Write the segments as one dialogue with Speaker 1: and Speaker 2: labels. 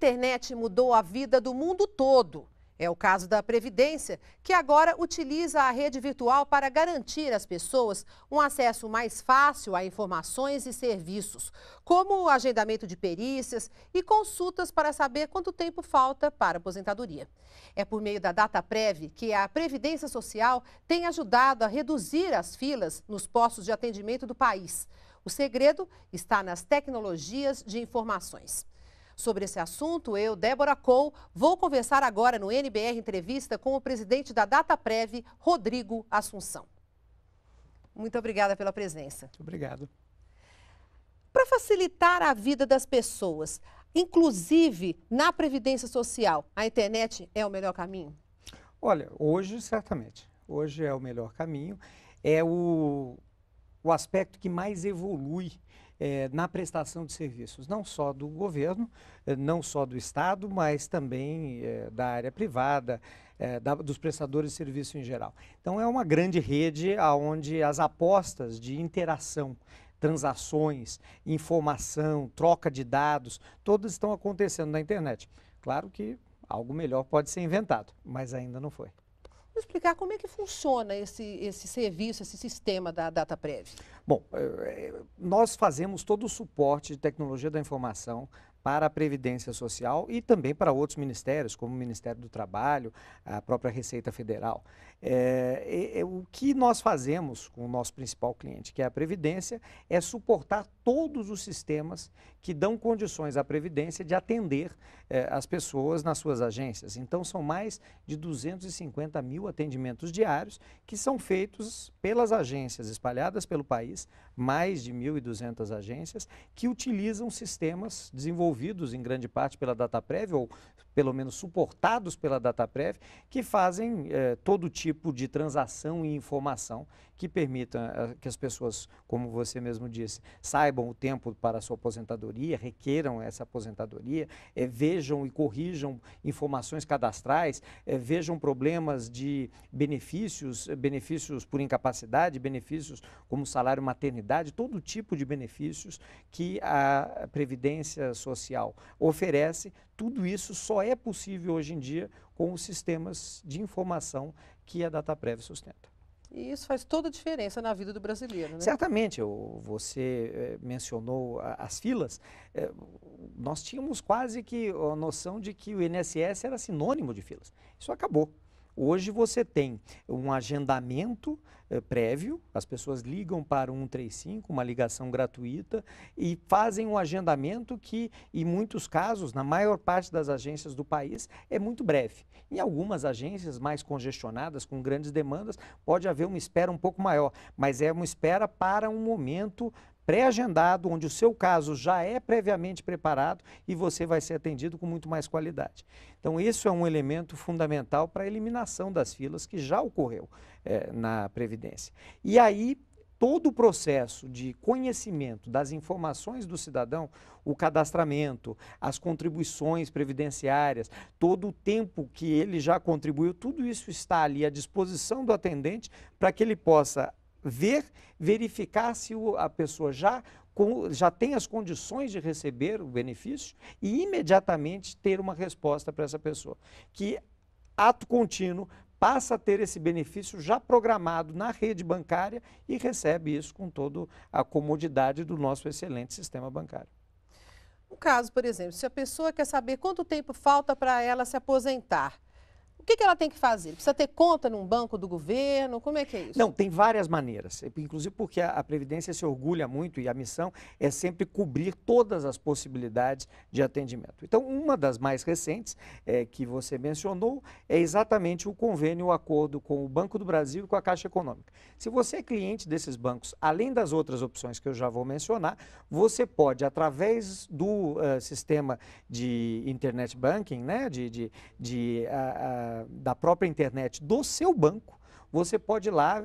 Speaker 1: internet mudou a vida do mundo todo. É o caso da Previdência, que agora utiliza a rede virtual para garantir às pessoas um acesso mais fácil a informações e serviços, como o agendamento de perícias e consultas para saber quanto tempo falta para aposentadoria. É por meio da DataPrev que a Previdência Social tem ajudado a reduzir as filas nos postos de atendimento do país. O segredo está nas tecnologias de informações. Sobre esse assunto, eu, Débora Cou, vou conversar agora no NBR Entrevista com o presidente da DataPrev, Rodrigo Assunção. Muito obrigada pela presença. Muito obrigado. Para facilitar a vida das pessoas, inclusive na Previdência Social, a internet é o melhor caminho?
Speaker 2: Olha, hoje certamente. Hoje é o melhor caminho. É o, o aspecto que mais evolui é, na prestação de serviços, não só do governo, eh, não só do Estado, mas também é, da área privada, da, dos prestadores de serviço em geral. Então, é uma grande rede onde as apostas de interação transações, informação, troca de dados, todas estão acontecendo na internet. Claro que algo melhor pode ser inventado, mas ainda não foi.
Speaker 1: Vou explicar como é que funciona esse, esse serviço, esse sistema da DataPrev.
Speaker 2: Bom, eh,
Speaker 1: eh, nós
Speaker 2: fazemos todo o suporte de tecnologia da informação para a Previdência Social e também para outros ministérios, como o Ministério do Trabalho, a própria Receita Federal. É, é, é, o que nós fazemos com o nosso principal cliente, que é a Previdência, é suportar todos os sistemas que dão condições à Previdência de atender é, as pessoas nas suas agências. Então, são mais de 250 mil atendimentos diários que são feitos pelas agências espalhadas pelo país, mais de 1.200 agências, que utilizam sistemas desenvolvidos em grande parte pela DataPrev, ou pelo menos suportados pela DataPrev, que fazem é, todo tipo tipo de transação e informação que permita eh, que as pessoas, como você mesmo disse, saibam o tempo para a sua aposentadoria, requeram essa aposentadoria, é, vejam e corrijam informações cadastrais, é, vejam problemas de benefícios, benefícios por incapacidade, benefícios como salário maternidade, todo tipo de benefícios que a Previdência Social oferece, tudo isso só é possível hoje em dia com os sistemas de informação que a DataPrev
Speaker 1: sustenta. E isso faz toda a diferença na vida do brasileiro, né?
Speaker 2: Certamente. você eh, mencionou as filas. Eh, nós tínhamos quase que a noção de que o INSS era sinônimo de filas. Isso acabou. Hoje você tem um agendamento eh, prévio, as pessoas ligam para o 135, uma ligação gratuita, e fazem um agendamento que, em muitos casos, na maior parte das agências do país, é muito breve. Em algumas agências mais congestionadas, com grandes demandas, pode haver uma espera um pouco maior, mas é uma espera para um momento pré-agendado, onde o seu caso já é previamente preparado e você vai ser atendido com muito mais qualidade. Então, isso é um elemento fundamental para a eliminação das filas que já ocorreu é, na Previdência. E aí, todo o processo de conhecimento das informações do cidadão, o cadastramento, as contribuições previdenciárias, todo o tempo que ele já contribuiu, tudo isso está ali à disposição do atendente para que ele possa ver, verificar se o, a pessoa já, com, já tem as condições de receber o benefício e imediatamente ter uma resposta para essa pessoa. Que ato contínuo passa a ter esse benefício já programado na rede bancária e recebe isso com toda a comodidade do nosso excelente sistema bancário.
Speaker 1: um caso, por exemplo, se a pessoa quer saber quanto tempo falta para ela se aposentar, o que, que ela tem que fazer? Precisa ter conta num banco do governo? Como é que é isso?
Speaker 2: Não, tem várias maneiras. Inclusive porque a, a Previdência se orgulha muito e a missão é sempre cobrir todas as possibilidades de atendimento. Então, uma das mais recentes é, que você mencionou é exatamente o convênio, o acordo com o Banco do Brasil e com a Caixa Econômica. Se você é cliente desses bancos, além das outras opções que eu já vou mencionar, você pode, através do uh, sistema de internet banking, né, de, de, de uh, uh, da, própria internet do seu banco, você pode ir lá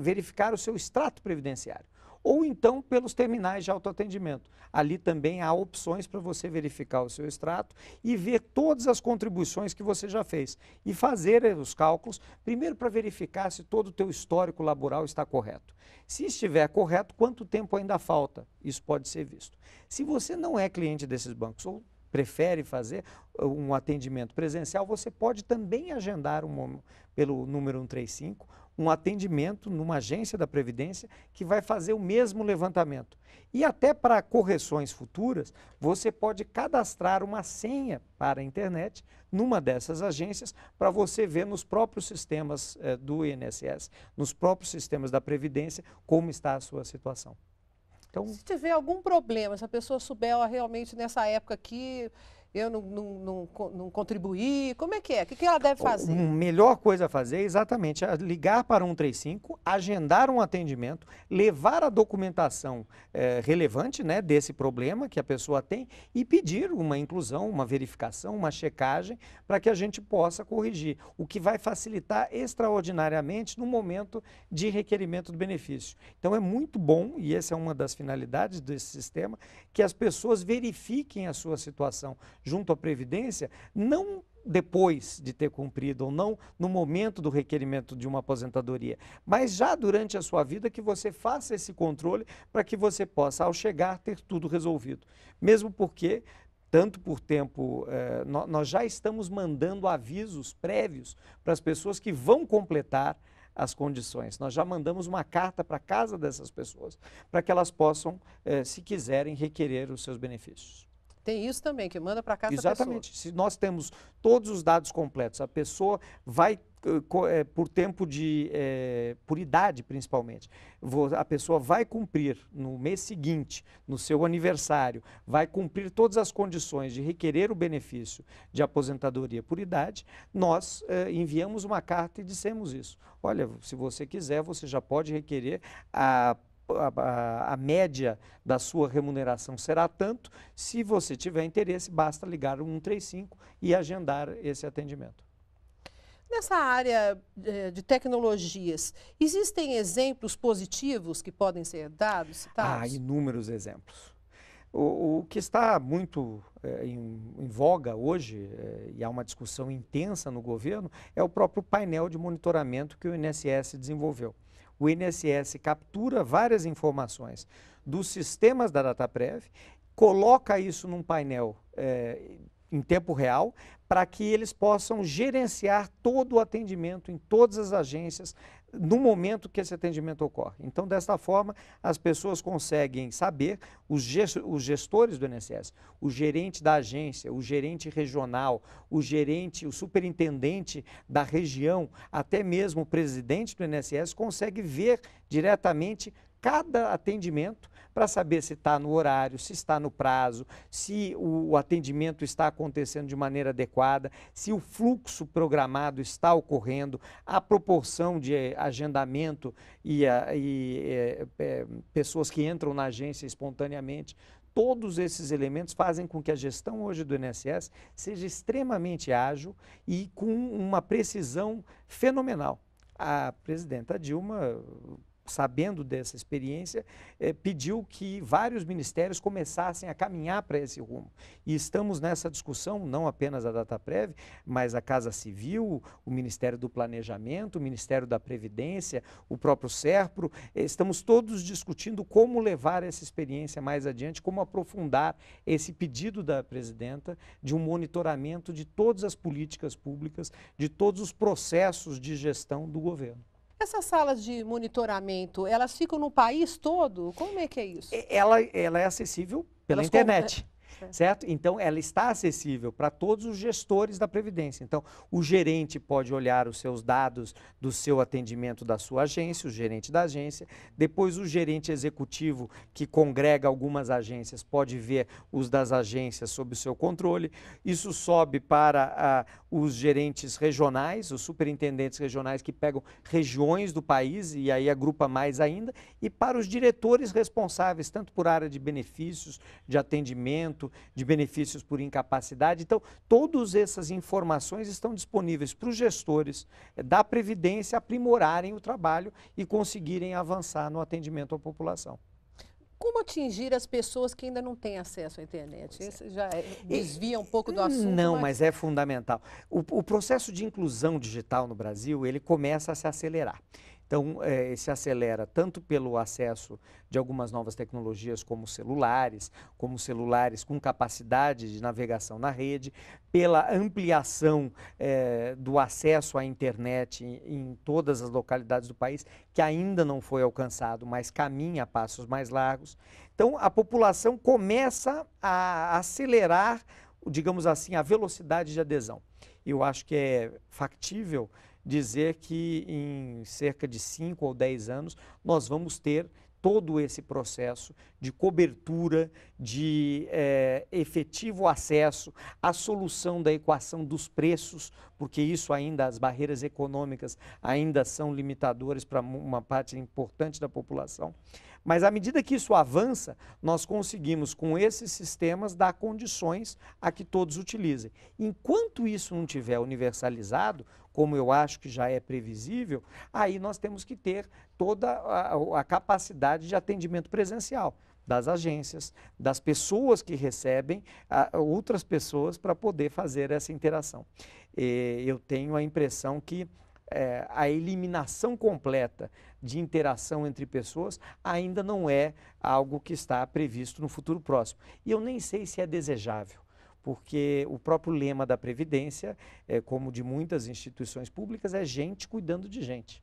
Speaker 2: verificar o seu extrato previdenciário. Ou então pelos terminais de autoatendimento. Ali também há opções para você verificar o seu extrato e ver todas as contribuições que você já fez. E fazer os cálculos, primeiro para verificar se todo o teu histórico laboral está correto. Se estiver correto, quanto tempo ainda falta? Isso pode ser visto. Se você não é cliente desses bancos ou prefere fazer uh, um atendimento presencial, você pode também agendar um, pelo número 135 um atendimento numa agência da Previdência que vai fazer o mesmo levantamento. E até para correções futuras, você pode cadastrar uma senha para a internet numa dessas agências para você ver nos próprios sistemas eh, do INSS, nos próprios sistemas da Previdência, como está a sua situação.
Speaker 1: Então, se tiver algum problema, se a pessoa souber ó, realmente nessa época aqui, eu não, não, não, não, contribuí? Como é que é? O que ela deve fazer?
Speaker 2: A melhor coisa a fazer é exatamente ligar para 135, agendar um atendimento, levar a documentação é, relevante né, desse problema que a pessoa tem e pedir uma inclusão, uma verificação, uma checagem para que a gente possa corrigir, o que vai facilitar extraordinariamente no momento de requerimento do benefício. Então é muito bom, e essa é uma das finalidades desse sistema, que as pessoas verifiquem a sua situação junto à Previdência, não depois de ter cumprido ou não, no momento do requerimento de uma aposentadoria, mas já durante a sua vida que você faça esse controle para que você possa, ao chegar, ter tudo resolvido. Mesmo porque, tanto por tempo, eh, nós já estamos mandando avisos prévios para as pessoas que vão completar as condições. Nós já mandamos uma carta para a casa dessas pessoas para que elas possam, eh, se quiserem, requerer os seus benefícios.
Speaker 1: Tem isso também, que manda para casa Exatamente.
Speaker 2: Pessoa. Se nós temos todos os dados completos, a pessoa vai eh, eh, por tempo de, é, por idade principalmente, a pessoa vai cumprir no mês seguinte, no seu aniversário, vai cumprir todas as condições de requerer o benefício de aposentadoria por idade, nós é, enviamos uma carta e dissemos isso. Olha, se você quiser, você já pode requerer a a, a, média da sua remuneração será tanto. Se você tiver interesse, basta ligar o 135 e agendar esse atendimento.
Speaker 1: Nessa área é, de tecnologias, existem exemplos positivos que podem ser dados? Há
Speaker 2: ah, inúmeros exemplos. O, o que está muito é, em, em, voga hoje, é, e há uma discussão intensa no governo, é o próprio painel de monitoramento que o INSS desenvolveu o INSS captura várias informações dos sistemas da DataPrev, coloca isso num painel é, em tempo real para que eles possam gerenciar todo o atendimento em todas as agências no momento que esse atendimento ocorre. Então, desta forma, as pessoas conseguem saber, os, gestores do INSS, o gerente da agência, o gerente regional, o gerente, o superintendente da região, até mesmo o presidente do INSS, consegue ver diretamente cada atendimento para saber se está no horário, se está no prazo, se o atendimento está acontecendo de maneira adequada, se o fluxo programado está ocorrendo, a proporção de eh, agendamento e, a, e é, é, pessoas que entram na agência espontaneamente. Todos esses elementos fazem com que a gestão hoje do INSS seja extremamente ágil e com uma precisão fenomenal. A presidenta Dilma sabendo dessa experiência, eh, pediu que vários ministérios começassem a caminhar para esse rumo. E estamos nessa discussão, não apenas a DataPrev, mas a Casa Civil, o Ministério do Planejamento, o Ministério da Previdência, o próprio SERPRO, estamos todos discutindo como levar essa experiência mais adiante, como aprofundar esse pedido da presidenta de um monitoramento de todas as políticas públicas, de todos os processos de gestão do governo.
Speaker 1: Essas salas de monitoramento, elas ficam no país todo? Como é que é isso? Ela,
Speaker 2: ela é acessível pela Elas internet. É, certo? Então, ela está acessível para todos os gestores da Previdência. Então, o gerente pode olhar os seus dados do seu atendimento da sua agência, o gerente da agência. Depois, o gerente executivo, que congrega algumas agências, pode ver os das agências sob o seu controle. Isso sobe para a, ah, os gerentes regionais, os superintendentes regionais que pegam regiões do país e aí agrupa mais ainda, e para os diretores responsáveis, tanto por área de benefícios, de atendimento, de benefícios por incapacidade. Então, todas essas informações estão disponíveis para os gestores eh, da Previdência aprimorarem o trabalho e conseguirem avançar no atendimento à população.
Speaker 1: Como atingir as pessoas que ainda não têm acesso à internet? É. Esse já é, desvia um pouco do assunto. Não, mas, mas
Speaker 2: é fundamental. O, o processo de inclusão digital no Brasil, ele começa a se acelerar. Então, eh, se acelera tanto pelo acesso de algumas novas tecnologias, como celulares, como celulares com capacidade de navegação na rede, pela ampliação eh, do acesso à internet em, em todas as localidades do país, que ainda não foi alcançado, mas caminha a passos mais largos. Então, a população começa a acelerar, digamos assim, a velocidade de adesão. Eu acho que é factível dizer que em cerca de 5 ou 10 anos nós vamos ter todo esse processo de cobertura, de é, efetivo acesso à solução da equação dos preços, porque isso ainda, as barreiras econômicas ainda são limitadoras para uma parte importante da população. Mas à medida que isso avança, nós conseguimos, com esses sistemas, dar condições a que todos utilizem. Enquanto isso não tiver universalizado, como eu acho que já é previsível, aí nós temos que ter toda a, a capacidade de atendimento presencial das agências, das pessoas que recebem a, outras pessoas para poder fazer essa interação. E eh, eu tenho a impressão que é, a eliminação completa de interação entre pessoas ainda não é algo que está previsto no futuro próximo. E eu nem sei se é desejável porque o próprio lema da Previdência, é, como de muitas instituições públicas, é gente cuidando de gente.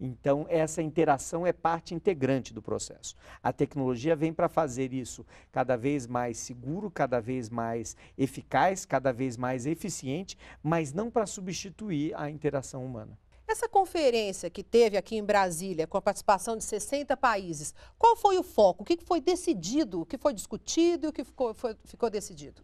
Speaker 2: Então, essa interação é parte integrante do processo. A tecnologia vem para fazer isso cada vez mais seguro, cada vez mais eficaz, cada vez mais eficiente, mas não para substituir a interação humana.
Speaker 1: Essa conferência que teve aqui em Brasília, com a participação de 60 países, qual foi o foco? O que foi decidido? O que foi discutido e o que ficou, foi, ficou decidido?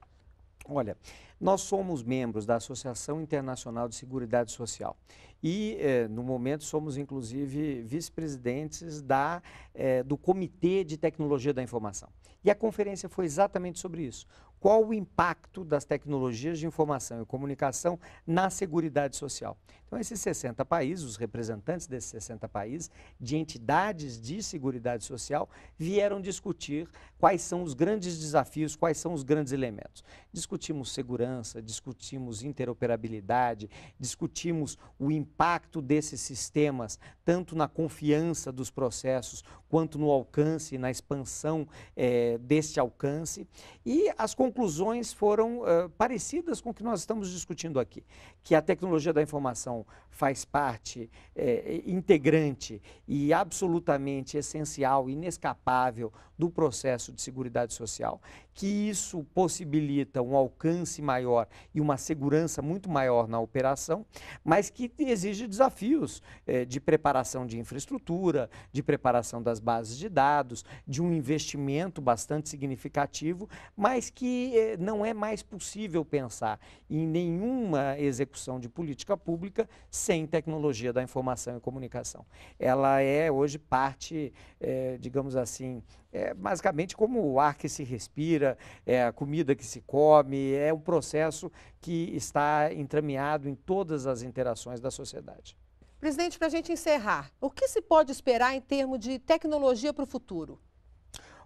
Speaker 2: Olha, nós somos membros da Associação Internacional de Seguridade Social e, eh, no momento, somos, inclusive, vice-presidentes da, eh, do Comitê de Tecnologia da Informação. E a conferência foi exatamente sobre isso qual o impacto das tecnologias de informação e comunicação na Seguridade Social. Então, esses 60 países, os representantes desses 60 países, de entidades de Seguridade Social, vieram discutir quais são os grandes desafios, quais são os grandes elementos. Discutimos segurança, discutimos interoperabilidade, discutimos o impacto desses sistemas, tanto na confiança dos processos, quanto no alcance, na expansão é, deste alcance, e as conclusões foram uh, parecidas com o que nós estamos discutindo aqui, que a tecnologia da informação faz parte é, é, integrante e absolutamente essencial, inescapável do processo de Seguridade Social, que isso possibilita um alcance maior e uma segurança muito maior na operação, mas que exige desafios é, de preparação de infraestrutura, de preparação das bases de dados, de um investimento bastante significativo, mas que é, não é mais possível pensar em nenhuma execução de política pública sem tecnologia da informação e comunicação. Ela é hoje parte, é, digamos assim, é basicamente como o ar que se respira, é a comida que se come, é um processo que está entrameado em todas as interações da sociedade.
Speaker 1: Presidente, para a gente encerrar, o que se pode esperar em termos de tecnologia para o futuro?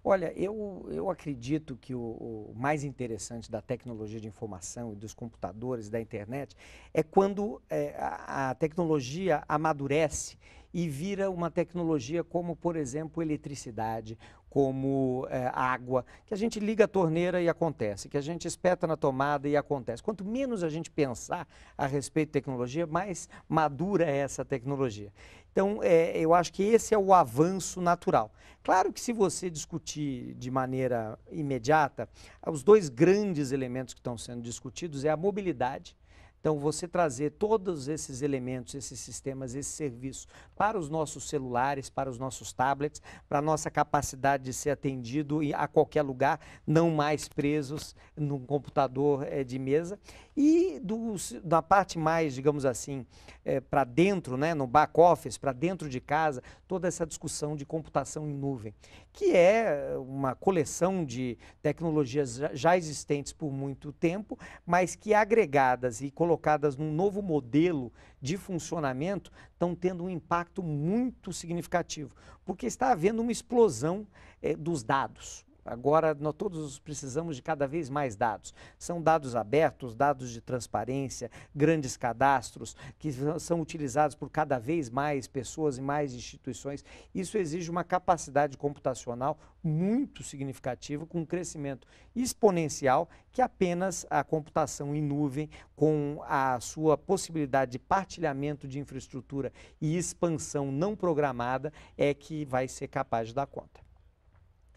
Speaker 2: Olha, eu, eu acredito que o, o, mais interessante da tecnologia de informação e dos computadores, da internet, é quando é, a, a, tecnologia amadurece e vira uma tecnologia como, por exemplo, eletricidade, como é, água, que a gente liga a torneira e acontece, que a gente espeta na tomada e acontece. Quanto menos a gente pensar a respeito de tecnologia, mais madura é essa tecnologia. Então, é, eu acho que esse é o avanço natural. Claro que se você discutir de maneira imediata, os dois grandes elementos que estão sendo discutidos é a mobilidade então, você trazer todos esses elementos, esses sistemas, esse serviço para os nossos celulares, para os nossos tablets, para a nossa capacidade de ser atendido a qualquer lugar, não mais presos num computador eh, de mesa. E do, da parte mais, digamos assim, é, para dentro, né, no back office, para dentro de casa, toda essa discussão de computação em nuvem, que é uma coleção de tecnologias já existentes por muito tempo, mas que agregadas e colocadas num novo modelo de funcionamento estão tendo um impacto muito significativo, porque está havendo uma explosão é, dos dados. Agora, nós todos precisamos de cada vez mais dados. São dados abertos, dados de transparência, grandes cadastros que são utilizados por cada vez mais pessoas e mais instituições. Isso exige uma capacidade computacional muito significativa, com um crescimento exponencial que apenas a computação em nuvem, com a sua possibilidade de partilhamento de infraestrutura e expansão não programada, é que vai ser capaz de dar conta.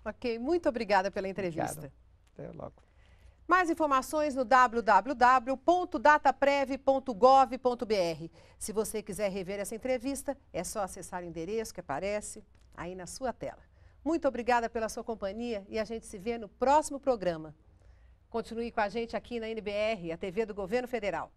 Speaker 1: Ok, muito obrigada pela entrevista. Obrigado. Até logo. Mais informações no www.dataprev.gov.br. Se você quiser rever essa entrevista, é só acessar o endereço que aparece aí na sua tela. Muito obrigada pela sua companhia e a gente se vê no próximo programa. Continue com a gente aqui na NBR, a TV do Governo Federal.